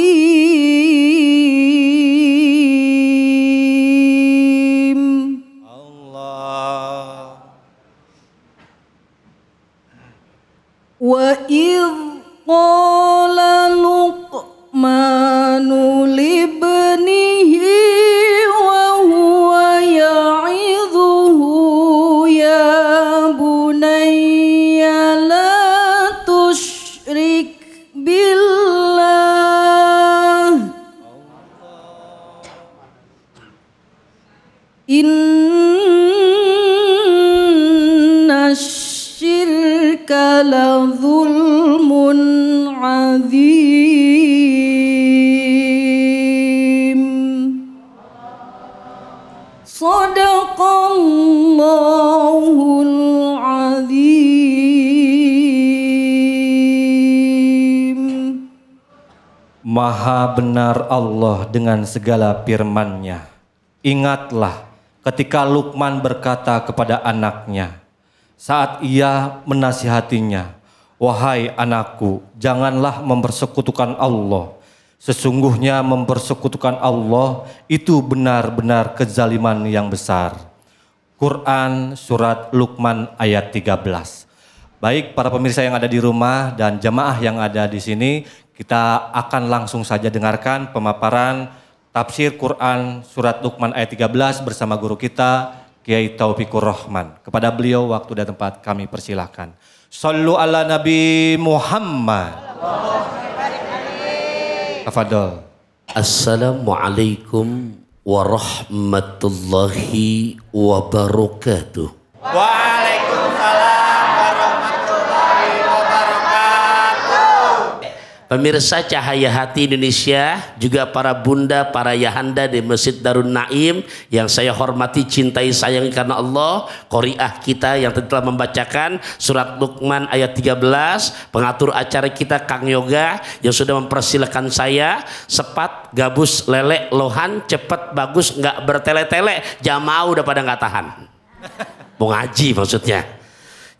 العظيم Inna syirka la zulmun azim Sadaqallahul azim Maha benar Allah dengan segala firman-Nya Ingatlah ketika Lukman berkata kepada anaknya saat ia menasihatinya, "Wahai anakku, janganlah mempersekutukan Allah. Sesungguhnya mempersekutukan Allah itu benar-benar kezaliman yang besar." Quran surat Lukman ayat 13. Baik para pemirsa yang ada di rumah dan jemaah yang ada di sini, kita akan langsung saja dengarkan pemaparan tafsir Quran surat Luqman ayat 13 bersama guru kita Kiai Taufikur Rahman. Kepada beliau waktu dan tempat kami persilahkan. Sallu ala Nabi Muhammad. Tafadhol. Assalamualaikum warahmatullahi wabarakatuh. Waalaikumsalam. Pemirsa Cahaya Hati Indonesia, juga para bunda, para yahanda di Masjid Darun Naim yang saya hormati, cintai, sayang karena Allah, koriah kita yang telah membacakan surat Luqman ayat 13, pengatur acara kita Kang Yoga yang sudah mempersilahkan saya sepat, gabus, lele, lohan, cepat, bagus, nggak bertele-tele, jamaah udah pada nggak tahan. Mau ngaji maksudnya.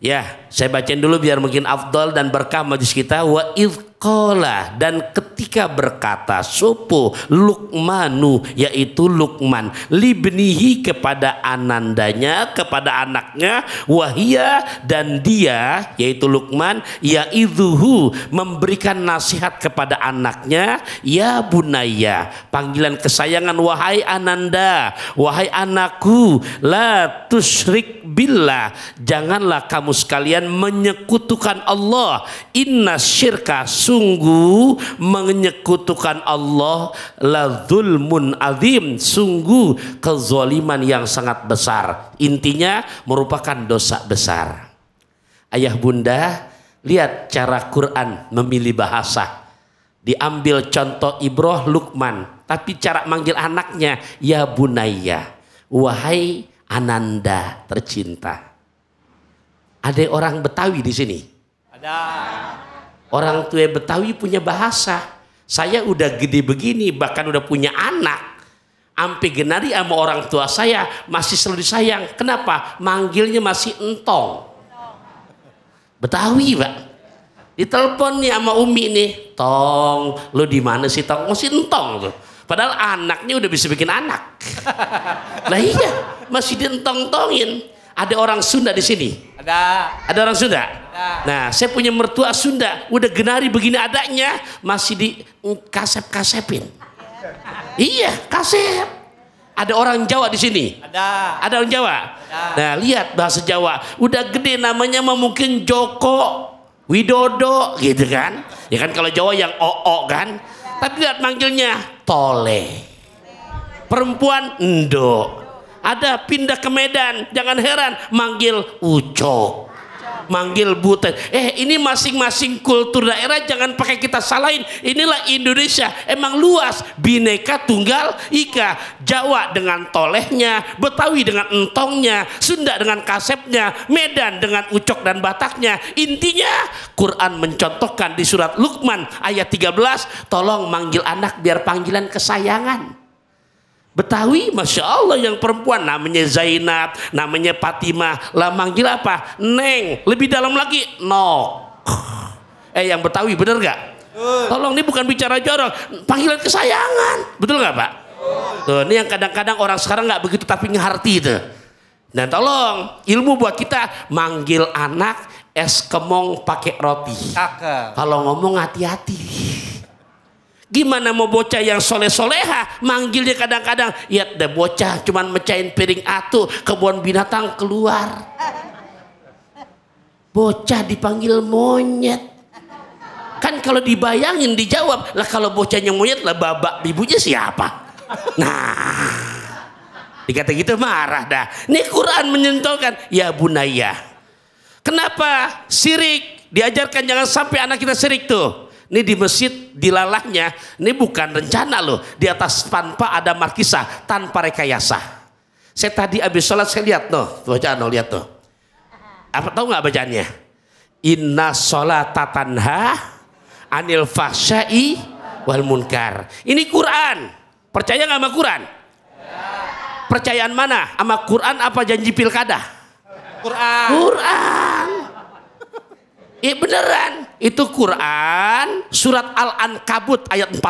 Ya, saya bacain dulu biar mungkin afdol dan berkah majlis kita. Wa Kola dan ketika berkata sopo Lukmanu yaitu Lukman libnihi kepada anandanya kepada anaknya wahia dan dia yaitu Lukman yaiduhu memberikan nasihat kepada anaknya ya bunaya panggilan kesayangan wahai ananda wahai anakku la tusrik billah janganlah kamu sekalian menyekutukan Allah inna syirka sungguh menyekutukan Allah la zulmun azim sungguh kezoliman yang sangat besar intinya merupakan dosa besar ayah bunda lihat cara Quran memilih bahasa diambil contoh Ibroh Lukman tapi cara manggil anaknya ya bunaya wahai Ananda tercinta ada orang Betawi di sini ada Orang tua Betawi punya bahasa. Saya udah gede begini, bahkan udah punya anak. Ampe genari sama orang tua saya masih selalu disayang. Kenapa? Manggilnya masih entong. Betawi, Pak. Ditelepon nih sama Umi nih, "Tong, lu di mana sih, Tong?" Masih entong tuh. Padahal anaknya udah bisa bikin anak. lah iya, masih dientong-tongin. Ada orang Sunda di sini? Ada. Ada orang Sunda? Nah. nah, saya punya mertua Sunda, udah genari begini adanya, masih di mm, kasep-kasepin. Iya, kasep. Ada orang Jawa di sini. Ada. Ada orang Jawa. Ada. Nah, lihat bahasa Jawa, udah gede namanya mah mungkin Joko Widodo gitu kan. Ya kan kalau Jawa yang o o kan. Tapi lihat manggilnya Tole. Perempuan Ndo. Ada pindah ke Medan, jangan heran manggil Ucok manggil butet eh ini masing-masing kultur daerah jangan pakai kita salahin inilah Indonesia emang luas bineka tunggal ika Jawa dengan tolehnya Betawi dengan entongnya Sunda dengan kasepnya Medan dengan ucok dan bataknya intinya Quran mencontohkan di surat Luqman ayat 13 tolong manggil anak biar panggilan kesayangan Betawi, masya Allah yang perempuan namanya Zainab, namanya Fatimah, lah manggil apa? Neng. Lebih dalam lagi, nok. Eh yang Betawi bener gak? Tolong ini bukan bicara jorok, panggilan kesayangan, betul nggak Pak? Tuh, ini yang kadang-kadang orang sekarang nggak begitu tapi ngerti itu. Dan tolong ilmu buat kita manggil anak es kemong pakai roti. Kalau ngomong hati-hati. Gimana mau bocah yang soleh-soleha manggilnya kadang-kadang ya deh bocah cuman mecahin piring atu kebun binatang keluar. Bocah dipanggil monyet. Kan kalau dibayangin dijawab lah kalau bocahnya monyet lah babak ibunya siapa? Nah dikata gitu marah dah. Ini Quran menyentuhkan ya bunaya. Kenapa sirik diajarkan jangan sampai anak kita sirik tuh. Ini di masjid dilalahnya, ini bukan rencana loh. Di atas tanpa ada markisa, tanpa rekayasa. Saya tadi habis sholat saya lihat tuh, bacaan tuh, lihat tuh. Apa tahu nggak bacaannya? Inna sholatatanha anil fahsyai wal munkar. Ini Quran. Percaya nggak sama Quran? Percayaan mana? Sama Quran apa janji pilkada? Quran. Quran. Iya beneran. Itu Quran surat Al-Ankabut ayat 45.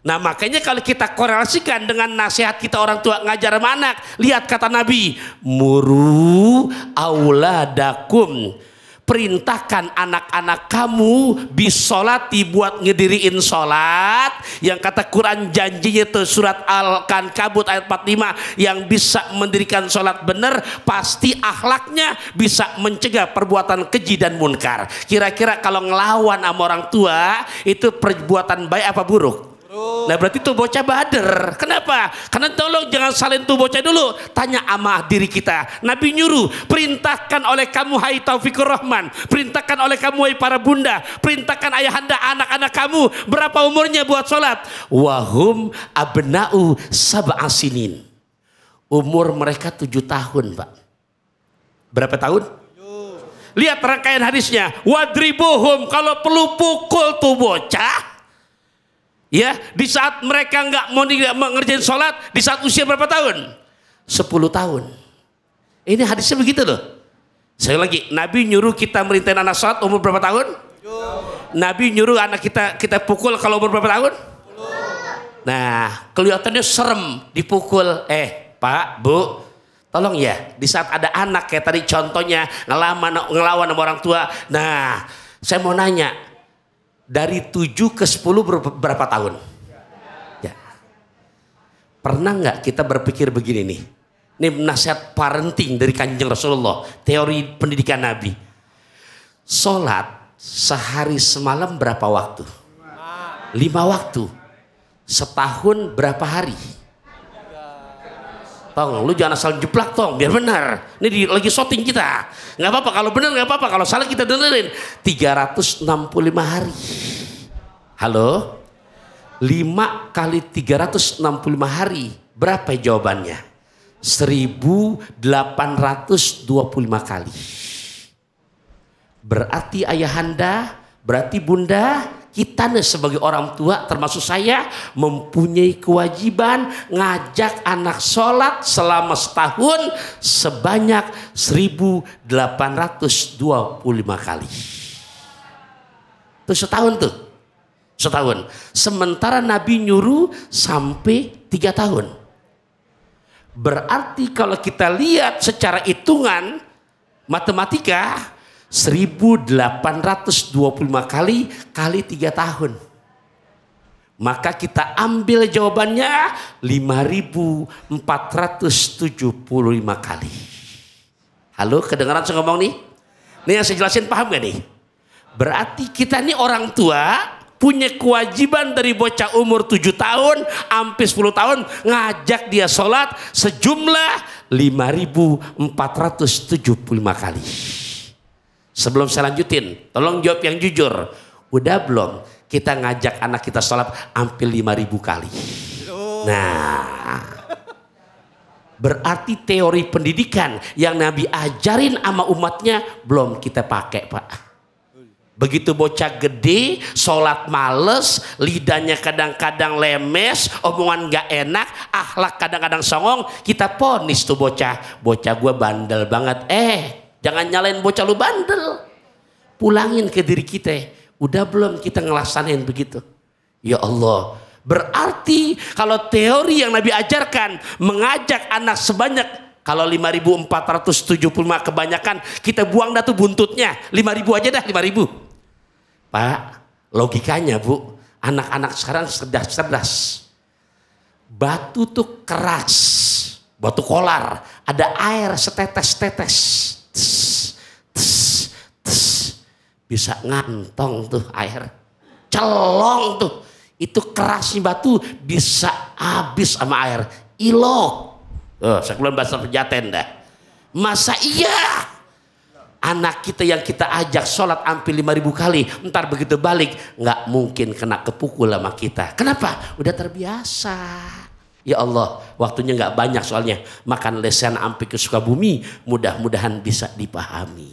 Nah makanya kalau kita korelasikan dengan nasihat kita orang tua ngajar anak, lihat kata Nabi, muru dakum perintahkan anak-anak kamu bisolati buat ngediriin sholat yang kata Quran janjinya itu surat Al-Kankabut ayat 45 yang bisa mendirikan sholat benar pasti akhlaknya bisa mencegah perbuatan keji dan munkar kira-kira kalau ngelawan sama orang tua itu perbuatan baik apa buruk nah berarti tuh bocah bader. Kenapa? Karena tolong jangan salin tuh bocah dulu. Tanya ama diri kita. Nabi nyuruh, perintahkan oleh kamu hai Taufikur Rahman. Perintahkan oleh kamu hai para bunda. Perintahkan ayahanda anak-anak kamu. Berapa umurnya buat sholat? Wahum abna'u sab'asinin. Umur mereka tujuh tahun Pak. Berapa tahun? Lihat rangkaian hadisnya. Wadribuhum kalau perlu pukul tuh bocah Ya, di saat mereka nggak mau tidak mengerjain sholat, di saat usia berapa tahun? 10 tahun. Ini hadisnya begitu loh. Saya lagi, Nabi nyuruh kita merintai anak sholat umur berapa tahun? Nabi nyuruh anak kita kita pukul kalau umur berapa tahun? Nah, kelihatannya serem dipukul. Eh, Pak, Bu, tolong ya. Di saat ada anak kayak tadi contohnya ngelawan ngelawan sama orang tua. Nah, saya mau nanya, dari 7 ke 10 berapa tahun? Ya. Pernah nggak kita berpikir begini nih? Ini nasihat parenting dari kanjeng Rasulullah, teori pendidikan Nabi. Sholat sehari semalam berapa waktu? Lima waktu. Setahun berapa hari? Tong, lu jangan asal jeplak tong, biar benar. Ini di, lagi shooting kita. Nggak apa-apa, kalau benar nggak apa-apa, kalau salah kita dengerin. 365 hari. Halo? 5 kali 365 hari, berapa jawabannya? 1825 kali. Berarti ayahanda, berarti bunda, kita nih sebagai orang tua termasuk saya mempunyai kewajiban ngajak anak sholat selama setahun sebanyak 1825 kali. Itu setahun tuh. Setahun. Sementara Nabi nyuruh sampai tiga tahun. Berarti kalau kita lihat secara hitungan matematika 1825 kali kali tiga tahun. Maka kita ambil jawabannya 5475 kali. Halo, kedengaran saya ngomong nih? Ini yang saya jelasin paham gak nih? Berarti kita nih orang tua punya kewajiban dari bocah umur 7 tahun sampai 10 tahun ngajak dia sholat sejumlah 5475 kali. Sebelum saya lanjutin, tolong jawab yang jujur. Udah belum? Kita ngajak anak kita sholat hampir ribu kali. Oh. Nah, berarti teori pendidikan yang Nabi ajarin sama umatnya belum kita pakai, Pak. Begitu bocah gede, sholat males, lidahnya kadang-kadang lemes, omongan gak enak, akhlak kadang-kadang songong, kita ponis tuh bocah. Bocah gue bandel banget. Eh, Jangan nyalain bocah lu bandel. Pulangin ke diri kita. Udah belum kita ngelaksanain begitu. Ya Allah. Berarti kalau teori yang Nabi ajarkan mengajak anak sebanyak kalau 5.475 kebanyakan kita buang datu buntutnya buntutnya. 5.000 aja dah 5.000. Pak, logikanya Bu, anak-anak sekarang cerdas-cerdas. Batu tuh keras, batu kolar, ada air setetes-tetes. bisa ngantong tuh air celong tuh itu kerasnya batu bisa habis sama air ilo. oh, sebelum bahasa pejaten dah masa iya anak kita yang kita ajak sholat lima ribu kali ntar begitu balik nggak mungkin kena kepukul sama kita kenapa udah terbiasa Ya Allah, waktunya nggak banyak soalnya. Makan lesen ampi ke Sukabumi, mudah-mudahan bisa dipahami.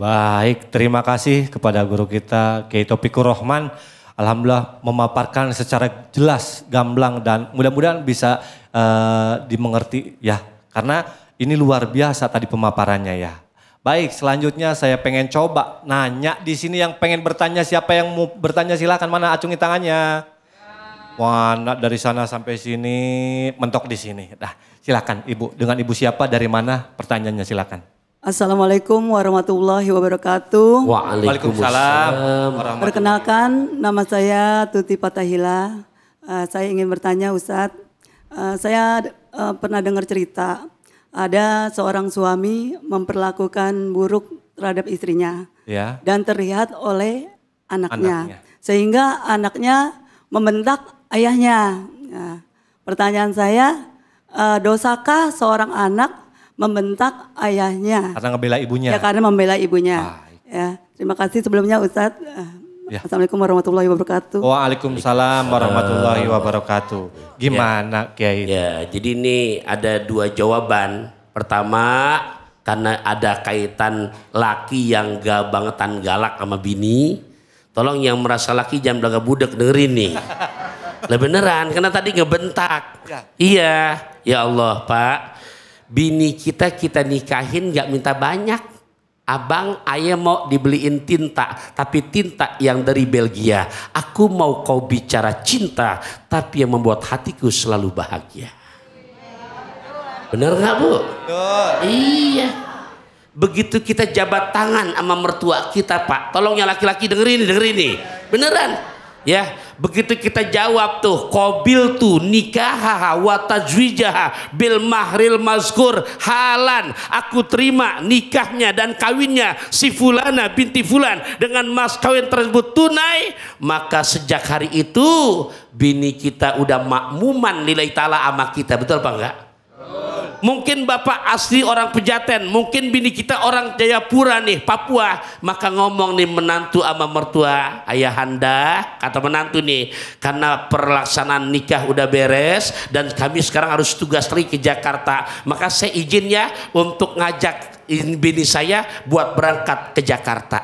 Baik, terima kasih kepada guru kita Kiai Piku Rohman. Alhamdulillah memaparkan secara jelas, gamblang dan mudah-mudahan bisa uh, dimengerti ya. Karena ini luar biasa tadi pemaparannya ya. Baik, selanjutnya saya pengen coba nanya di sini yang pengen bertanya siapa yang mau bertanya silakan mana acungi tangannya. Mana dari sana sampai sini mentok di sini. Dah, silakan Ibu dengan Ibu siapa dari mana pertanyaannya silakan. Assalamualaikum warahmatullahi wabarakatuh. Waalaikumsalam. Perkenalkan, nama saya Tuti Patahila. Uh, saya ingin bertanya Ustadz, uh, saya uh, pernah dengar cerita ada seorang suami memperlakukan buruk terhadap istrinya ya. dan terlihat oleh anaknya. anaknya, sehingga anaknya membentak ayahnya. Nah, pertanyaan saya, uh, dosakah seorang anak membentak ayahnya. Karena membela ibunya. Ya karena membela ibunya. Ah. Ya, terima kasih sebelumnya Ustadz. Ya. Assalamualaikum warahmatullahi wabarakatuh. Waalaikumsalam warahmatullahi wabarakatuh. Gimana ya. Kiai? Ya, jadi ini ada dua jawaban. Pertama, karena ada kaitan laki yang gak bangetan galak sama bini. Tolong yang merasa laki jangan belaga budak dengerin nih. Lah beneran, karena tadi ngebentak. Ya. Iya, ya Allah Pak bini kita kita nikahin gak minta banyak. Abang, ayah mau dibeliin tinta, tapi tinta yang dari Belgia. Aku mau kau bicara cinta, tapi yang membuat hatiku selalu bahagia. Bener gak bu? Betul. Iya. Begitu kita jabat tangan sama mertua kita pak, tolongnya laki-laki dengerin, dengerin nih. Beneran? Ya, begitu kita jawab tuh, kobil tuh nikah wa bil mahril mazkur halan. Aku terima nikahnya dan kawinnya si fulana binti fulan dengan mas kawin tersebut tunai, maka sejak hari itu bini kita udah makmuman nilai tala ama kita, betul apa enggak? mungkin bapak asli orang Pejaten, mungkin bini kita orang Jayapura nih, Papua. Maka ngomong nih menantu ama mertua, ayah anda, kata menantu nih, karena perlaksanaan nikah udah beres dan kami sekarang harus tugas lagi ke Jakarta. Maka saya izin ya untuk ngajak bini saya buat berangkat ke Jakarta.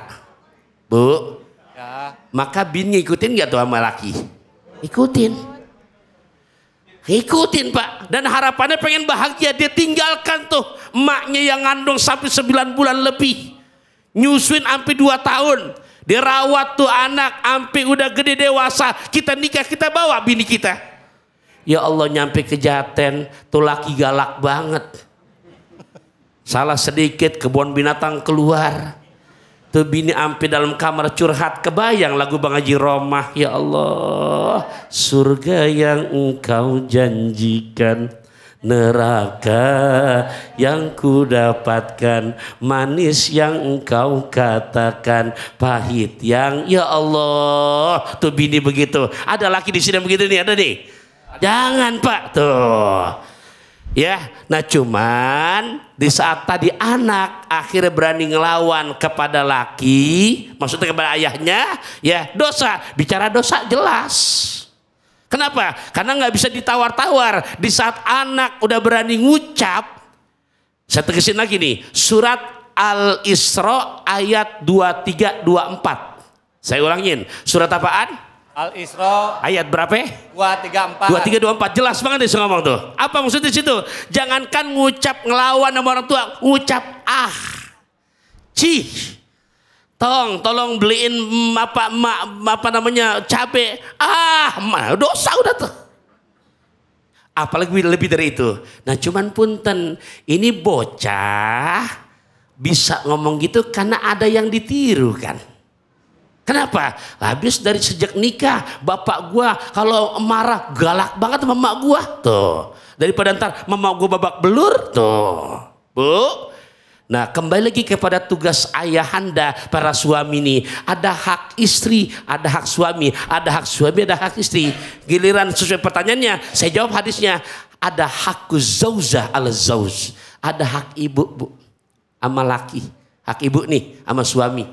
Bu, ya. maka bini ikutin gak tuh sama laki? Ikutin Ikutin pak. Dan harapannya pengen bahagia. Dia tinggalkan tuh. emaknya yang ngandung sampai 9 bulan lebih. Nyusuin sampai 2 tahun. Dirawat tuh anak. Sampai udah gede dewasa. Kita nikah kita bawa bini kita. Ya Allah nyampe ke Jaten. Tuh laki galak banget. Salah sedikit kebun binatang keluar. Tuh bini ampe dalam kamar curhat kebayang lagu Bang Haji Romah. Ya Allah, surga yang engkau janjikan. Neraka yang ku dapatkan Manis yang engkau katakan Pahit yang Ya Allah Tuh bini begitu Ada laki di sini begitu nih ada nih Jangan pak Tuh Ya, nah cuman di saat tadi anak akhirnya berani ngelawan kepada laki, maksudnya kepada ayahnya, ya dosa. Bicara dosa jelas. Kenapa? Karena nggak bisa ditawar-tawar. Di saat anak udah berani ngucap, saya tegasin lagi nih, surat Al-Isra ayat 2324. Saya ulangin, surat apaan? Al-Isra ayat berapa? 234. 2324 jelas banget dia ngomong tuh. Apa maksud di situ? Jangankan ngucap ngelawan sama orang tua, ngucap ah. Cih. Tong, tolong beliin apa mak apa namanya cabe. Ah, mah dosa udah tuh. Apalagi lebih dari itu. Nah, cuman punten, ini bocah bisa ngomong gitu karena ada yang ditiru kan. Kenapa? Habis dari sejak nikah, bapak gua kalau marah galak banget sama mak gua. Tuh. Daripada ntar mama gua babak belur, tuh. Bu, Nah kembali lagi kepada tugas ayah anda para suami ini. Ada hak istri, ada hak suami, ada hak suami, ada hak istri. Giliran sesuai pertanyaannya, saya jawab hadisnya. Ada hak zauzah al zauz. Ada hak ibu bu, sama laki. Hak ibu nih sama suami.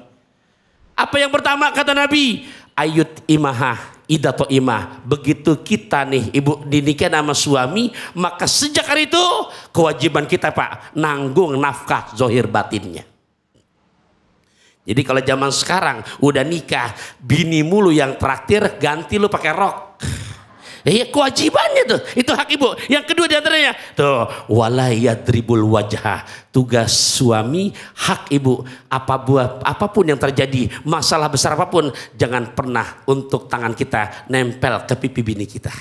Apa yang pertama kata Nabi? Ayut imahah idato imah. Begitu kita nih ibu dinikah sama suami, maka sejak hari itu kewajiban kita Pak nanggung nafkah zohir batinnya. Jadi kalau zaman sekarang udah nikah, bini mulu yang traktir ganti lu pakai rok. Iya kewajibannya tuh. Itu hak ibu. Yang kedua diantaranya. Tuh. ribul wajah. Tugas suami, hak ibu. Apa buah, apapun yang terjadi. Masalah besar apapun. Jangan pernah untuk tangan kita nempel ke pipi bini kita.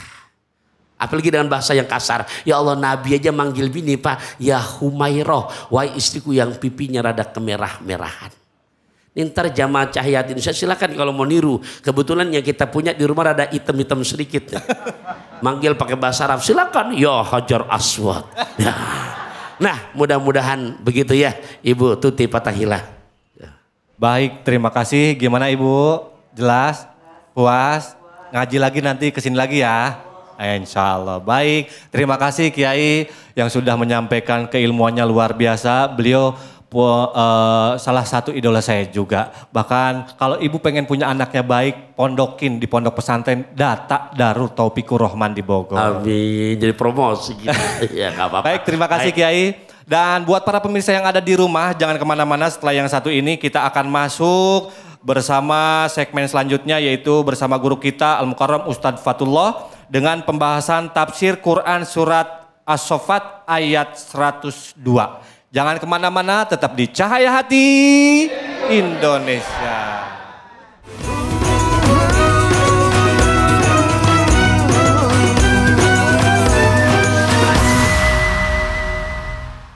Apalagi dengan bahasa yang kasar. Ya Allah Nabi aja manggil bini pak. Ya Humairah. Wahai istriku yang pipinya rada kemerah-merahan. Ntar jamaah cahaya Indonesia silakan kalau mau niru. Kebetulan yang kita punya di rumah ada item-item sedikit. Manggil pakai bahasa Arab silakan Ya hajar aswad. Ya. Nah mudah-mudahan begitu ya Ibu Tuti Patahila. Ya. Baik terima kasih. Gimana Ibu? Jelas? Puas? Ngaji lagi nanti kesini lagi ya. Eh, Insya Allah. Baik, terima kasih Kiai yang sudah menyampaikan keilmuannya luar biasa. Beliau uh, salah satu idola saya juga. Bahkan kalau ibu pengen punya anaknya baik, pondokin di pondok pesantren Data Darul Taufikur Rohman di Bogor. Amin, jadi promosi gitu. ya gak apa-apa. Baik, terima kasih Kiai. Dan buat para pemirsa yang ada di rumah, jangan kemana-mana setelah yang satu ini kita akan masuk bersama segmen selanjutnya yaitu bersama guru kita Al-Mukarram Ustadz Fatullah dengan pembahasan tafsir Quran surat As-Sofat ayat 102. Jangan kemana-mana, tetap di Cahaya Hati Indonesia.